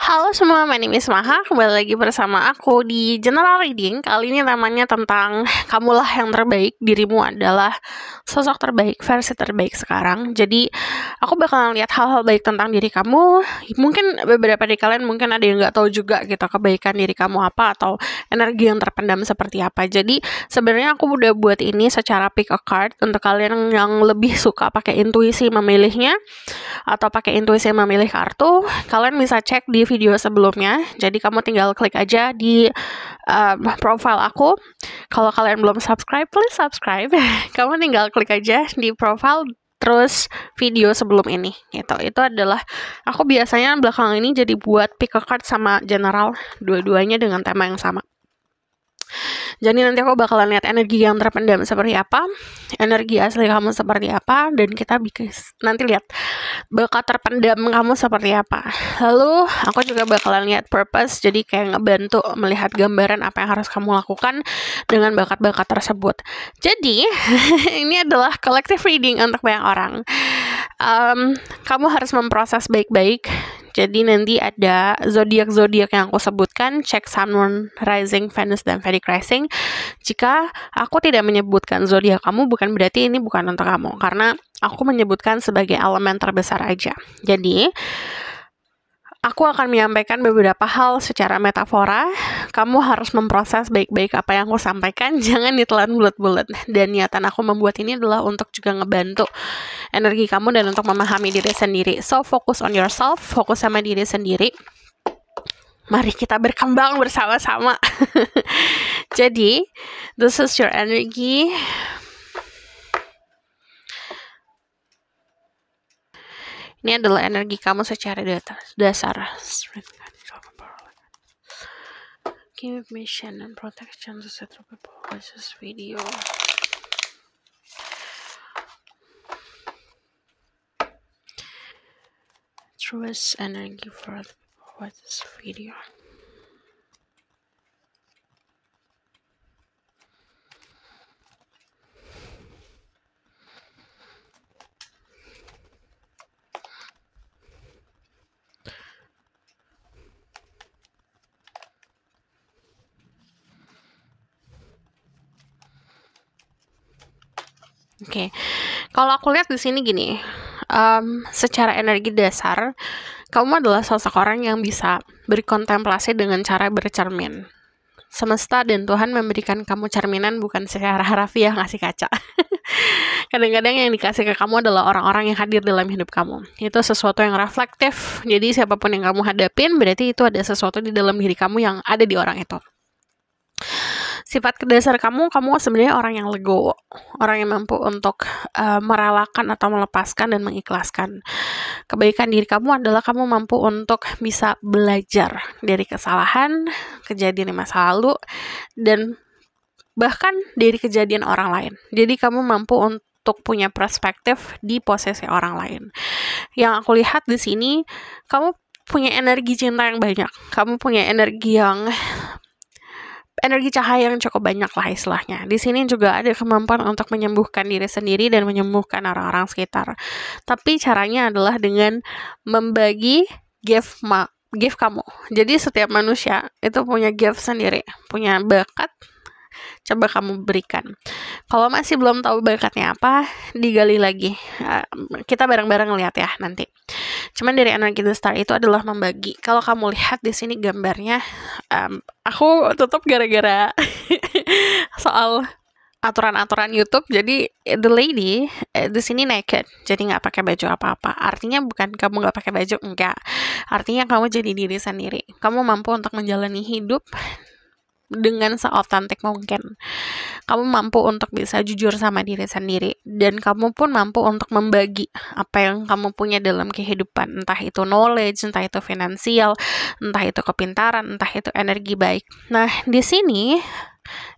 Halo semua, my name is Maha. Kembali lagi bersama aku di General Reading. Kali ini namanya tentang kamulah yang terbaik, dirimu adalah sosok terbaik, versi terbaik sekarang. Jadi, aku bakalan lihat hal-hal baik tentang diri kamu. Mungkin beberapa dari kalian mungkin ada yang nggak tahu juga gitu kebaikan diri kamu apa atau energi yang terpendam seperti apa. Jadi, sebenarnya aku udah buat ini secara pick a card untuk kalian yang lebih suka pakai intuisi memilihnya atau pakai intuisi memilih kartu. Kalian bisa cek di video sebelumnya. Jadi kamu tinggal klik aja di um, profile aku. Kalau kalian belum subscribe, please subscribe. kamu tinggal klik aja di profile terus video sebelum ini gitu itu adalah aku biasanya belakang ini jadi buat pick a card sama general dua-duanya dengan tema yang sama jadi nanti aku bakalan lihat energi yang terpendam seperti apa, energi asli kamu seperti apa, dan kita bikin nanti lihat bakat terpendam kamu seperti apa. Lalu aku juga bakalan lihat purpose, jadi kayak ngebantu melihat gambaran apa yang harus kamu lakukan dengan bakat-bakat tersebut. Jadi ini adalah collective reading untuk banyak orang. Um, kamu harus memproses baik-baik jadi nanti ada zodiak-zodiak yang aku sebutkan, cek Sun, Moon, Rising, Venus, dan Very Rising. Jika aku tidak menyebutkan zodiak kamu, bukan berarti ini bukan untuk kamu, karena aku menyebutkan sebagai elemen terbesar aja. Jadi Aku akan menyampaikan beberapa hal secara metafora. Kamu harus memproses baik-baik apa yang aku sampaikan, jangan ditelan bulat-bulat. Dan niatan aku membuat ini adalah untuk juga ngebantu energi kamu dan untuk memahami diri sendiri. So, focus on yourself, fokus sama diri sendiri. Mari kita berkembang bersama-sama. Jadi, this is your energy. Ini adalah energi kamu secara data dasar. Give mission and protection to set up people this video. Truest energy for the people watch this video. Oke, okay. kalau aku lihat di sini gini, um, secara energi dasar, kamu adalah sosok orang yang bisa berkontemplasi dengan cara bercermin. Semesta dan Tuhan memberikan kamu cerminan bukan secara harfiah ngasih kaca. kadang-kadang yang dikasih ke kamu adalah orang-orang yang hadir dalam hidup kamu. Itu sesuatu yang reflektif. Jadi siapapun yang kamu hadapin berarti itu ada sesuatu di dalam diri kamu yang ada di orang itu sifat dasar kamu kamu sebenarnya orang yang legowo orang yang mampu untuk uh, merelakan atau melepaskan dan mengikhlaskan kebaikan diri kamu adalah kamu mampu untuk bisa belajar dari kesalahan kejadian di masa lalu dan bahkan dari kejadian orang lain jadi kamu mampu untuk punya perspektif di posisi orang lain yang aku lihat di sini kamu punya energi cinta yang banyak kamu punya energi yang energi cahaya yang cukup banyak lah istilahnya. Di sini juga ada kemampuan untuk menyembuhkan diri sendiri dan menyembuhkan orang-orang sekitar. Tapi caranya adalah dengan membagi gift ma gift kamu. Jadi setiap manusia itu punya gift sendiri, punya bakat coba kamu berikan. Kalau masih belum tahu bakatnya apa, digali lagi. Kita bareng-bareng lihat ya nanti. Cuman dari energi the star itu adalah membagi. Kalau kamu lihat di sini gambarnya um, aku tutup gara-gara soal aturan-aturan YouTube. Jadi eh, the lady eh, di sini naked, jadi nggak pakai baju apa-apa. Artinya bukan kamu nggak pakai baju, enggak. Artinya kamu jadi diri sendiri. Kamu mampu untuk menjalani hidup dengan seotantik mungkin. Kamu mampu untuk bisa jujur sama diri sendiri dan kamu pun mampu untuk membagi apa yang kamu punya dalam kehidupan, entah itu knowledge, entah itu finansial, entah itu kepintaran, entah itu energi baik. Nah, di sini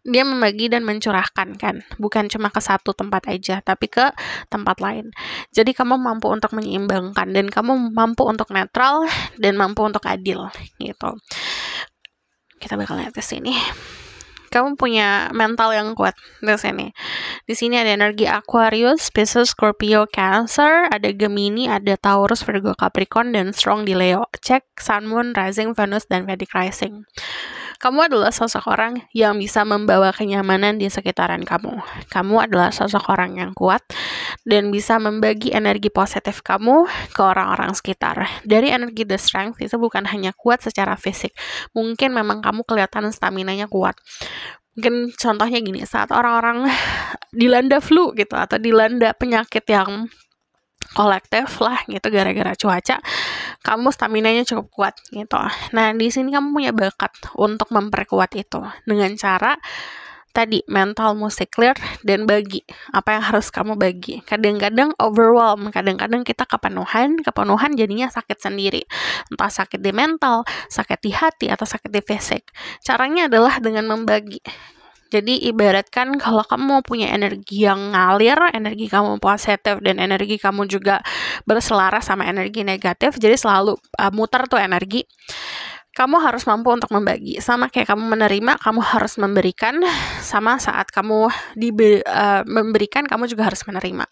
dia membagi dan mencurahkan kan bukan cuma ke satu tempat aja tapi ke tempat lain jadi kamu mampu untuk menyeimbangkan dan kamu mampu untuk netral dan mampu untuk adil gitu kita bakal lihat ke sini kamu punya mental yang kuat di sini. Di sini ada energi Aquarius, Pisces, Scorpio, Cancer, ada Gemini, ada Taurus, Virgo, Capricorn, dan strong di Leo. Cek Sun, Moon, Rising, Venus, dan Vedic Rising. Kamu adalah sosok orang yang bisa membawa kenyamanan di sekitaran kamu. Kamu adalah sosok orang yang kuat dan bisa membagi energi positif kamu ke orang-orang sekitar. Dari energi the strength itu bukan hanya kuat secara fisik. Mungkin memang kamu kelihatan staminanya kuat mungkin contohnya gini saat orang-orang dilanda flu gitu atau dilanda penyakit yang kolektif lah gitu gara-gara cuaca kamu stamina-nya cukup kuat gitu. Nah, di sini kamu punya bakat untuk memperkuat itu dengan cara tadi mental musik clear dan bagi apa yang harus kamu bagi kadang-kadang overwhelm kadang-kadang kita kepenuhan kepenuhan jadinya sakit sendiri entah sakit di mental sakit di hati atau sakit di fisik caranya adalah dengan membagi jadi ibaratkan kalau kamu mau punya energi yang ngalir, energi kamu positif dan energi kamu juga berselaras sama energi negatif, jadi selalu uh, muter tuh energi kamu harus mampu untuk membagi. Sama kayak kamu menerima, kamu harus memberikan. Sama saat kamu di uh, eh, memberikan, kamu juga harus menerima.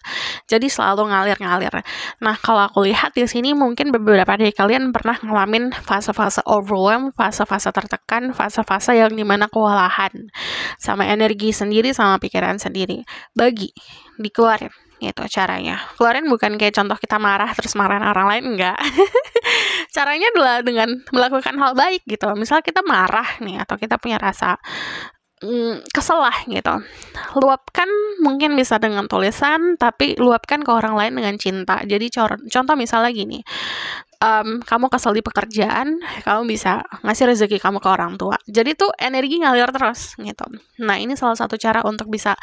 Jadi selalu ngalir-ngalir. Nah, kalau aku lihat di sini mungkin beberapa dari kalian pernah ngalamin fase-fase overwhelm, fase-fase tertekan, fase-fase yang dimana kewalahan. Sama energi sendiri, sama pikiran sendiri. Bagi, dikeluarin gitu caranya. Keluarin bukan kayak contoh kita marah terus marahin orang lain, enggak. caranya adalah dengan melakukan hal baik gitu. Misal kita marah nih atau kita punya rasa mm, kesel gitu. Luapkan mungkin bisa dengan tulisan, tapi luapkan ke orang lain dengan cinta. Jadi contoh misalnya gini, um, kamu kesel di pekerjaan, kamu bisa ngasih rezeki kamu ke orang tua. Jadi tuh energi ngalir terus gitu. Nah ini salah satu cara untuk bisa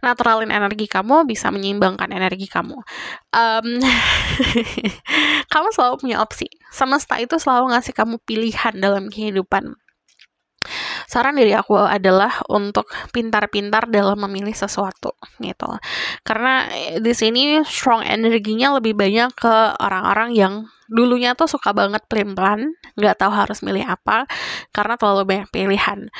naturalin energi kamu, bisa menyeimbangkan energi kamu. Um, kamu selalu punya opsi. Semesta itu selalu ngasih kamu pilihan dalam kehidupan saran dari aku adalah untuk pintar-pintar dalam memilih sesuatu gitu karena eh, di sini strong energinya lebih banyak ke orang-orang yang dulunya tuh suka banget pelan pelan nggak tahu harus milih apa, karena terlalu banyak pilihan.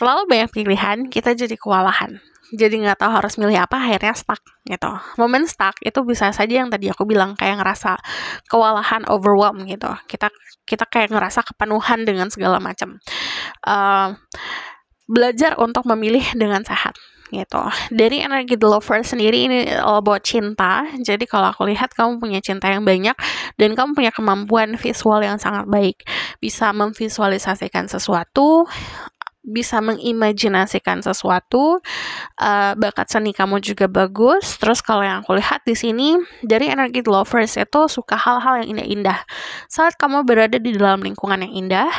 Terlalu banyak pilihan, kita jadi kewalahan jadi nggak tahu harus milih apa akhirnya stuck gitu momen stuck itu bisa saja yang tadi aku bilang kayak ngerasa kewalahan overwhelm gitu kita kita kayak ngerasa kepenuhan dengan segala macam uh, belajar untuk memilih dengan sehat gitu. Dari energi the lover sendiri ini all about cinta. Jadi kalau aku lihat kamu punya cinta yang banyak dan kamu punya kemampuan visual yang sangat baik. Bisa memvisualisasikan sesuatu, bisa mengimajinasikan sesuatu, uh, bakat seni kamu juga bagus. Terus kalau yang aku lihat di sini dari energi lovers itu suka hal-hal yang indah-indah. Saat kamu berada di dalam lingkungan yang indah,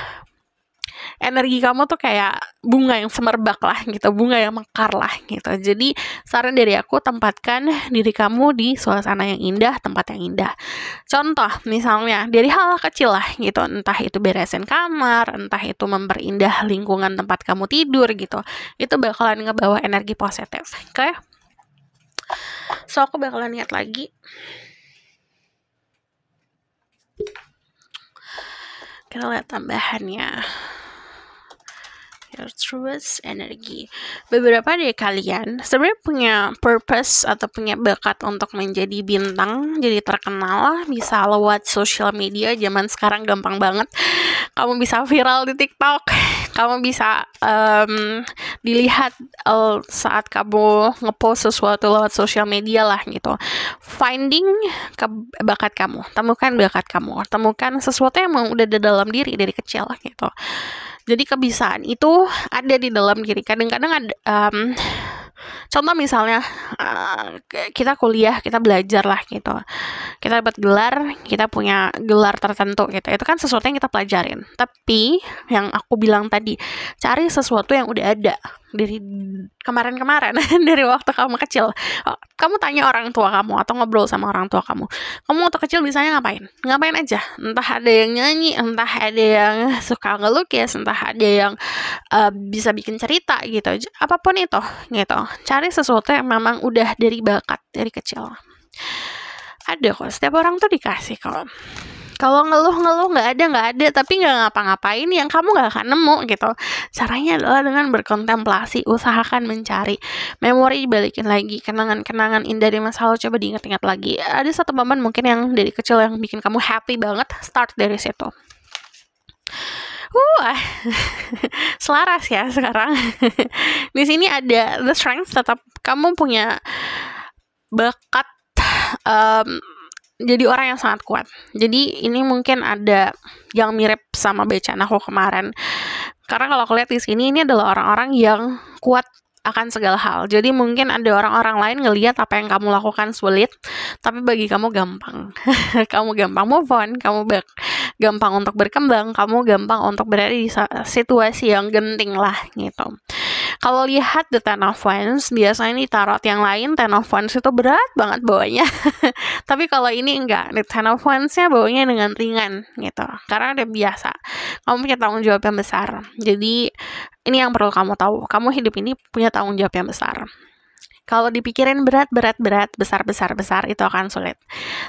energi kamu tuh kayak bunga yang semerbak lah gitu, bunga yang mekar lah gitu. Jadi saran dari aku tempatkan diri kamu di suasana yang indah, tempat yang indah. Contoh misalnya dari hal kecil lah gitu, entah itu beresin kamar, entah itu memperindah lingkungan tempat kamu tidur gitu. Itu bakalan ngebawa energi positif. Oke. Okay? So aku bakalan lihat lagi. Kita lihat tambahannya altruis energi. Beberapa dari kalian sebenarnya punya purpose atau punya bakat untuk menjadi bintang, jadi terkenal lah, bisa lewat social media zaman sekarang gampang banget. Kamu bisa viral di TikTok kamu bisa um, dilihat uh, saat kamu ngepost sesuatu lewat sosial media lah gitu finding ke bakat kamu temukan bakat kamu temukan sesuatu yang emang udah ada dalam diri dari kecil lah gitu jadi kebiasaan itu ada di dalam diri kadang-kadang ada um, Contoh misalnya uh, kita kuliah, kita belajar lah gitu. Kita dapat gelar, kita punya gelar tertentu gitu. Itu kan sesuatu yang kita pelajarin. Tapi yang aku bilang tadi, cari sesuatu yang udah ada dari kemarin-kemarin dari waktu kamu kecil oh, kamu tanya orang tua kamu atau ngobrol sama orang tua kamu kamu waktu kecil biasanya ngapain ngapain aja entah ada yang nyanyi entah ada yang suka ngelukis entah ada yang uh, bisa bikin cerita gitu apapun itu gitu cari sesuatu yang memang udah dari bakat dari kecil ada kok setiap orang tuh dikasih kalau kalau ngeluh-ngeluh nggak ada nggak ada tapi nggak ngapa-ngapain yang kamu nggak akan nemu gitu caranya adalah dengan berkontemplasi usahakan mencari memori balikin lagi kenangan-kenangan indah di masa lalu coba diingat-ingat lagi ada satu momen mungkin yang dari kecil yang bikin kamu happy banget start dari situ Wah, uh, selaras ya sekarang. di sini ada the strength tetap kamu punya bakat um, jadi orang yang sangat kuat. Jadi ini mungkin ada yang mirip sama bacaan aku kemarin. Karena kalau aku lihat di sini ini adalah orang-orang yang kuat akan segala hal. Jadi mungkin ada orang-orang lain ngelihat apa yang kamu lakukan sulit, tapi bagi kamu gampang. kamu gampang move on, kamu gampang untuk berkembang, kamu gampang untuk berada di situasi yang genting lah gitu. Kalau lihat The Ten of Wands, biasanya nih tarot yang lain Ten of Wands itu berat banget bawanya. Tapi kalau ini enggak, The Ten of Wands-nya bawanya dengan ringan gitu. Karena udah biasa. Kamu punya tanggung jawab yang besar. Jadi ini yang perlu kamu tahu. Kamu hidup ini punya tanggung jawab yang besar. Kalau dipikirin berat, berat, berat, besar, besar, besar, itu akan sulit.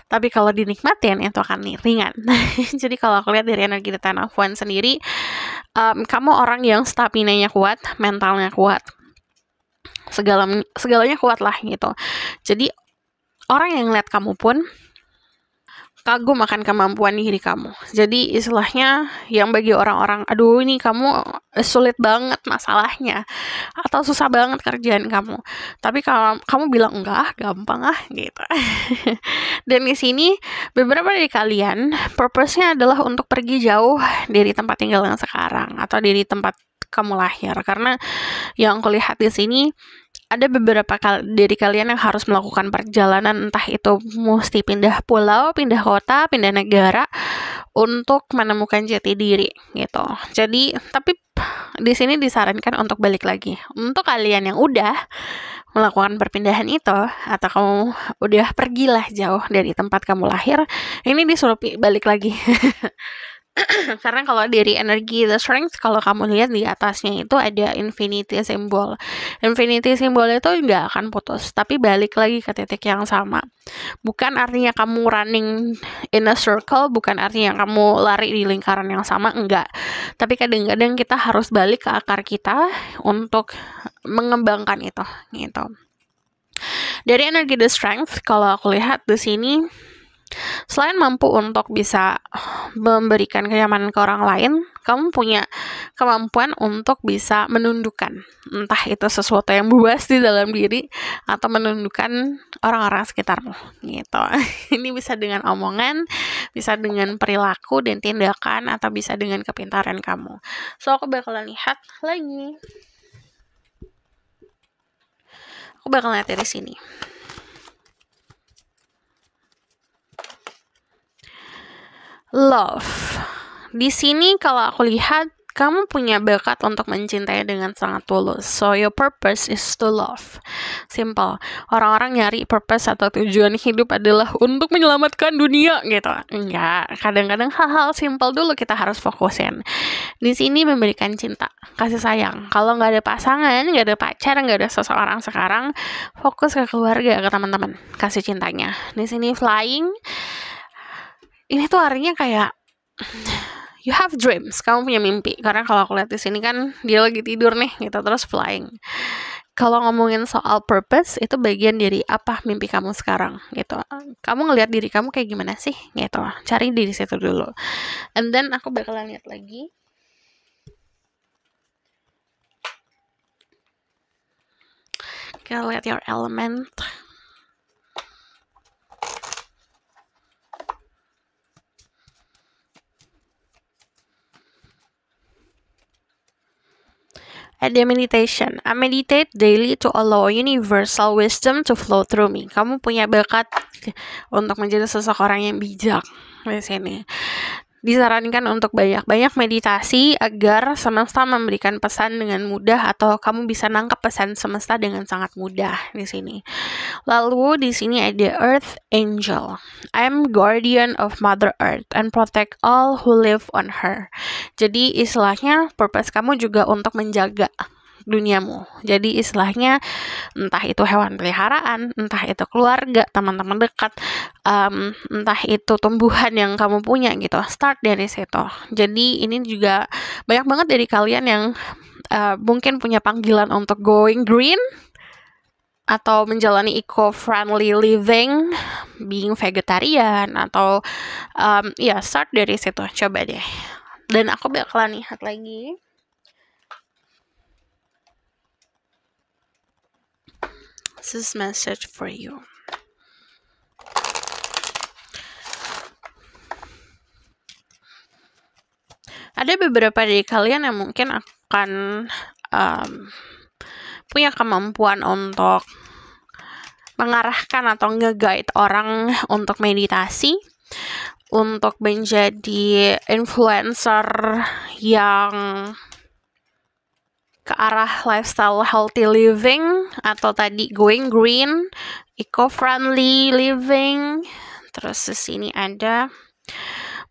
Tapi kalau dinikmatin, itu akan ringan. Jadi kalau aku lihat dari energi Ten of One sendiri, um, kamu orang yang stamina-nya kuat, mentalnya kuat, segala segalanya kuat lah gitu. Jadi orang yang lihat kamu pun kagum akan kemampuan diri kamu. Jadi istilahnya yang bagi orang-orang, aduh ini kamu eh, sulit banget masalahnya atau susah banget kerjaan kamu. Tapi kalau kamu bilang enggak, gampang ah gitu. Dan di sini beberapa dari kalian purpose-nya adalah untuk pergi jauh dari tempat tinggal yang sekarang atau dari tempat kamu lahir karena yang aku lihat di sini ada beberapa kal dari kalian yang harus melakukan perjalanan entah itu mesti pindah pulau, pindah kota, pindah negara untuk menemukan jati diri gitu. Jadi tapi di sini disarankan untuk balik lagi. Untuk kalian yang udah melakukan perpindahan itu atau kamu udah pergilah jauh dari tempat kamu lahir, ini disuruh balik lagi. karena kalau dari energi the strength kalau kamu lihat di atasnya itu ada infinity symbol infinity symbol itu nggak akan putus tapi balik lagi ke titik yang sama bukan artinya kamu running in a circle bukan artinya kamu lari di lingkaran yang sama enggak tapi kadang-kadang kita harus balik ke akar kita untuk mengembangkan itu gitu dari energi the strength kalau aku lihat di sini Selain mampu untuk bisa memberikan kenyamanan ke orang lain, kamu punya kemampuan untuk bisa menundukkan entah itu sesuatu yang buas di dalam diri atau menundukkan orang-orang sekitarmu gitu. Ini bisa dengan omongan, bisa dengan perilaku dan tindakan atau bisa dengan kepintaran kamu. So aku bakalan lihat lagi. Aku bakal lihat dari sini. love. Di sini kalau aku lihat kamu punya bakat untuk mencintai dengan sangat tulus. So your purpose is to love. Simple. Orang-orang nyari purpose atau tujuan hidup adalah untuk menyelamatkan dunia gitu. Enggak, kadang-kadang hal-hal simple dulu kita harus fokusin. Di sini memberikan cinta, kasih sayang. Kalau nggak ada pasangan, nggak ada pacar, nggak ada seseorang sekarang, fokus ke keluarga, ke teman-teman, kasih cintanya. Di sini flying ini tuh artinya kayak you have dreams, kamu punya mimpi. Karena kalau aku lihat di sini kan dia lagi tidur nih gitu terus flying. Kalau ngomongin soal purpose itu bagian dari apa mimpi kamu sekarang gitu. Kamu ngelihat diri kamu kayak gimana sih gitu. Cari diri situ dulu. And then aku bakalan lihat lagi. Kita lihat your element. at the meditation. I meditate daily to allow universal wisdom to flow through me. Kamu punya bakat untuk menjadi seseorang yang bijak di sini disarankan untuk banyak-banyak meditasi agar semesta memberikan pesan dengan mudah atau kamu bisa nangkap pesan semesta dengan sangat mudah di sini. Lalu di sini ada Earth Angel. I am guardian of Mother Earth and protect all who live on her. Jadi istilahnya purpose kamu juga untuk menjaga duniamu. Jadi istilahnya entah itu hewan peliharaan, entah itu keluarga, teman-teman dekat, um, entah itu tumbuhan yang kamu punya gitu. Start dari situ. Jadi ini juga banyak banget dari kalian yang uh, mungkin punya panggilan untuk going green atau menjalani eco-friendly living, being vegetarian atau um, ya start dari situ coba deh. Dan aku bakalan lihat lagi. this message for you. Ada beberapa dari kalian yang mungkin akan um, punya kemampuan untuk mengarahkan atau nge-guide orang untuk meditasi, untuk menjadi influencer yang ke arah lifestyle healthy living atau tadi going green, eco-friendly living. Terus di sini ada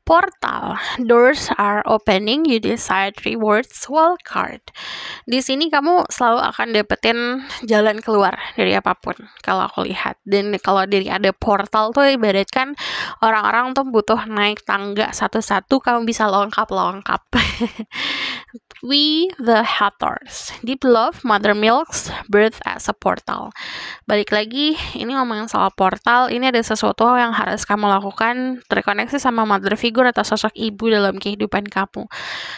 portal. Doors are opening, you decide rewards wall card Di sini kamu selalu akan dapetin jalan keluar dari apapun kalau aku lihat. Dan kalau dari ada portal tuh ibaratkan orang-orang tuh butuh naik tangga satu-satu kamu bisa lengkap-lengkap We the Hathors, Deep Love, Mother Milks, Birth as a Portal. Balik lagi, ini ngomongin soal portal, ini ada sesuatu yang harus kamu lakukan terkoneksi sama mother figure atau sosok ibu dalam kehidupan kamu.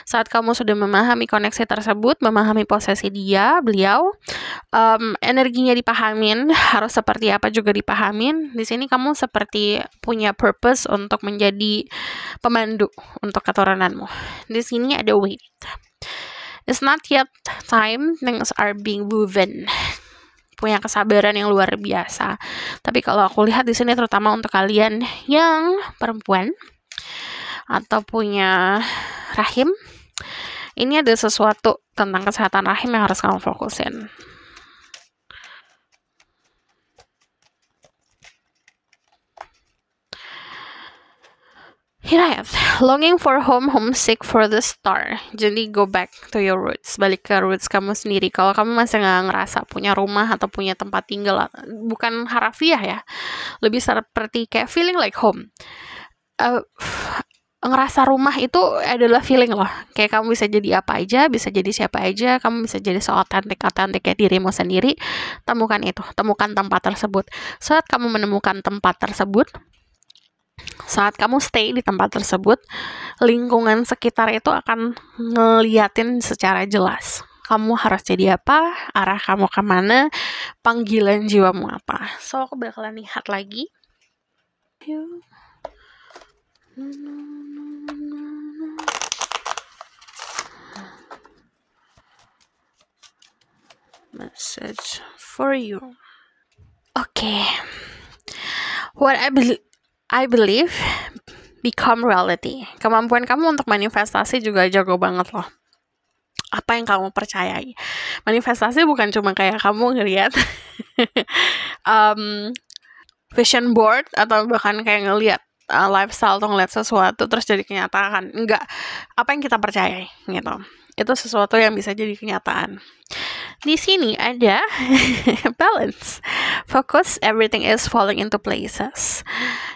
Saat kamu sudah memahami koneksi tersebut, memahami posisi dia, beliau, um, energinya dipahamin, harus seperti apa juga dipahamin. Di sini kamu seperti punya purpose untuk menjadi pemandu untuk keturunanmu. Di sini ada weight It's not yet time things are being woven. Punya kesabaran yang luar biasa. Tapi kalau aku lihat di sini terutama untuk kalian yang perempuan atau punya rahim, ini ada sesuatu tentang kesehatan rahim yang harus kamu fokusin. Here longing for home, homesick for the star. Jadi go back to your roots, balik ke roots kamu sendiri. Kalau kamu masih nggak ngerasa punya rumah atau punya tempat tinggal, bukan harafiah ya, lebih seperti kayak feeling like home. Uh, ngerasa rumah itu adalah feeling loh kayak kamu bisa jadi apa aja bisa jadi siapa aja kamu bisa jadi soal kata tante kayak dirimu sendiri temukan itu temukan tempat tersebut saat kamu menemukan tempat tersebut saat kamu stay di tempat tersebut, lingkungan sekitar itu akan ngeliatin secara jelas. Kamu harus jadi apa, arah kamu kemana, panggilan jiwamu apa. So, aku bakalan lihat lagi. Message for you. Oke. Okay. What I believe I believe become reality. Kemampuan kamu untuk manifestasi juga jago banget loh. Apa yang kamu percayai? Manifestasi bukan cuma kayak kamu ngeliat um, vision board atau bahkan kayak ngeliat uh, lifestyle atau ngeliat sesuatu terus jadi kenyataan enggak apa yang kita percayai gitu itu sesuatu yang bisa jadi kenyataan di sini ada balance. Fokus everything is falling into places.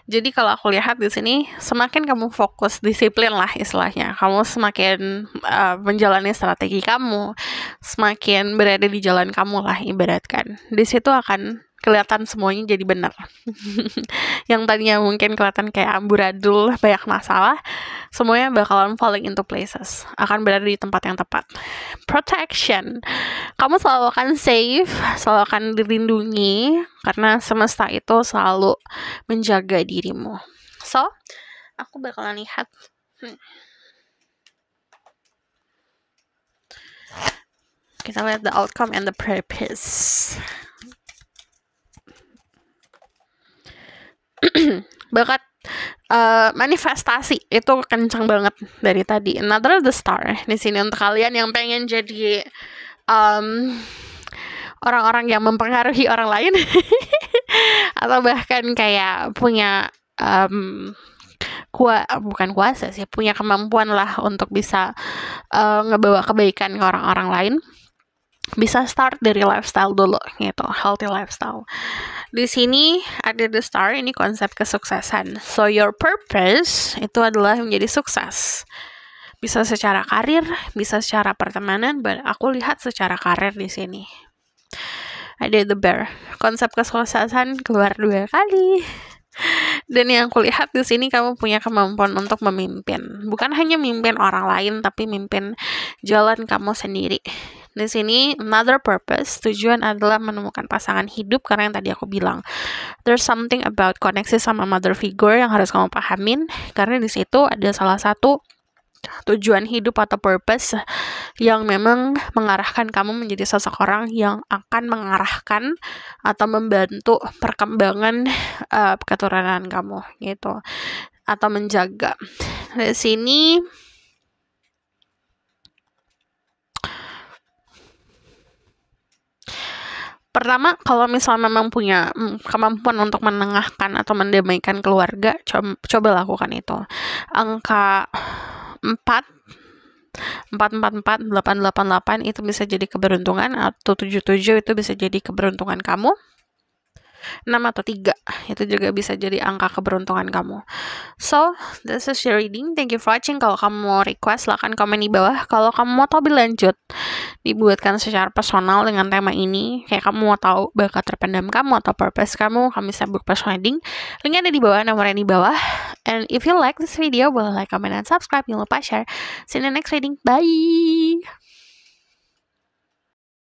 Jadi kalau aku lihat di sini semakin kamu fokus disiplin lah istilahnya. Kamu semakin uh, menjalani strategi kamu, semakin berada di jalan kamu lah ibaratkan. Di situ akan kelihatan semuanya jadi benar. yang tadinya mungkin kelihatan kayak amburadul, banyak masalah, semuanya bakalan falling into places, akan berada di tempat yang tepat. Protection. Kamu selalu akan safe, selalu akan dilindungi karena semesta itu selalu menjaga dirimu. So, aku bakalan lihat hmm. kita lihat the outcome and the purpose. bakat uh, manifestasi itu kencang banget dari tadi. Another the star di sini untuk kalian yang pengen jadi orang orang-orang yang mempengaruhi orang lain atau bahkan kayak punya um, kuat bukan kuasa sih punya kemampuan lah untuk bisa uh, ngebawa kebaikan ke orang-orang lain bisa start dari lifestyle dulu gitu healthy lifestyle di sini ada the star ini konsep kesuksesan. So your purpose itu adalah menjadi sukses. Bisa secara karir, bisa secara pertemanan, but aku lihat secara karir di sini. Ada the bear. Konsep kesuksesan keluar dua kali. Dan yang aku lihat di sini kamu punya kemampuan untuk memimpin, bukan hanya mimpin orang lain tapi mimpin jalan kamu sendiri. Di sini another purpose, tujuan adalah menemukan pasangan hidup karena yang tadi aku bilang. There's something about koneksi sama mother figure yang harus kamu pahamin karena di situ ada salah satu tujuan hidup atau purpose yang memang mengarahkan kamu menjadi seseorang yang akan mengarahkan atau membantu perkembangan uh, keturunan kamu gitu atau menjaga. Di sini pertama kalau misalnya memang punya mm, kemampuan untuk menengahkan atau mendamaikan keluarga co coba lakukan itu angka 4 444 888 itu bisa jadi keberuntungan atau 77 itu bisa jadi keberuntungan kamu 6 atau 3 itu juga bisa jadi angka keberuntungan kamu so this is your reading thank you for watching kalau kamu mau request silahkan komen di bawah kalau kamu mau tahu lebih lanjut dibuatkan secara personal dengan tema ini kayak kamu mau tahu bakat terpendam kamu atau purpose kamu kamu bisa book personal reading linknya ada di bawah nomornya di bawah and if you like this video boleh like comment and subscribe jangan lupa share see you in the next reading bye